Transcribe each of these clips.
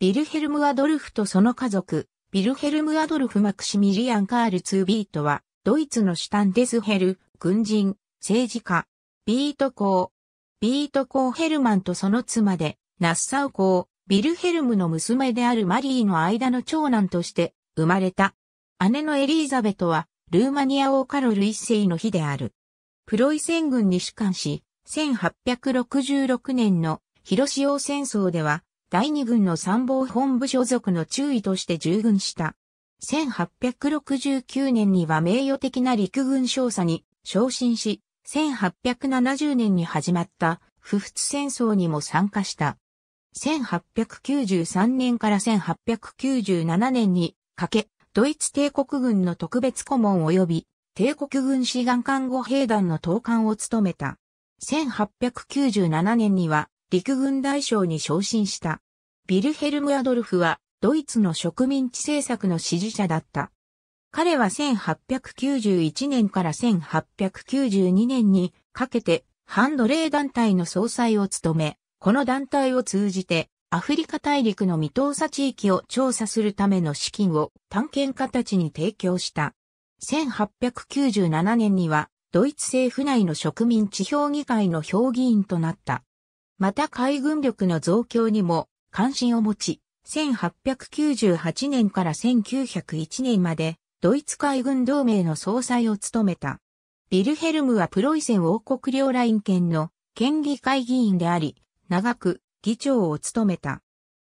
ビルヘルム・アドルフとその家族、ビルヘルム・アドルフ・マクシミリアン・カール・ツー・ビートは、ドイツのシュタンデスヘル、軍人、政治家、ビート公、ビート公ヘルマンとその妻で、ナッサウ公、ビルヘルムの娘であるマリーの間の長男として生まれた。姉のエリーザベトは、ルーマニア王カロル一世の日である。プロイセン軍に主管し、1866年の広島戦争では第二軍の参謀本部所属の中尉として従軍した。1869年には名誉的な陸軍少佐に昇進し、1870年に始まった不仏戦争にも参加した。1893年から1897年にかけ、ドイツ帝国軍の特別顧問及び帝国軍志願看護兵団の統監を務めた。1897年には陸軍大将に昇進した。ビルヘルム・アドルフはドイツの植民地政策の支持者だった。彼は1891年から1892年にかけて反奴隷団体の総裁を務め、この団体を通じてアフリカ大陸の未踏査地域を調査するための資金を探検家たちに提供した。1897年にはドイツ政府内の植民地評議会の評議員となった。また海軍力の増強にも関心を持ち、1898年から1901年までドイツ海軍同盟の総裁を務めた。ビルヘルムはプロイセン王国領ライン県の県議会議員であり、長く議長を務めた。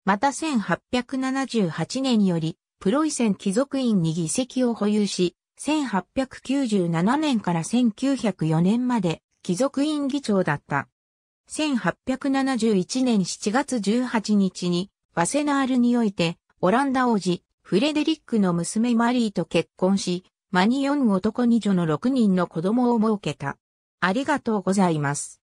また1878年よりプロイセン貴族院に議席を保有し、1897年から1904年まで貴族院議長だった。1871年7月18日に、バセナールにおいて、オランダ王子、フレデリックの娘マリーと結婚し、マニ4男2女の6人の子供を設けた。ありがとうございます。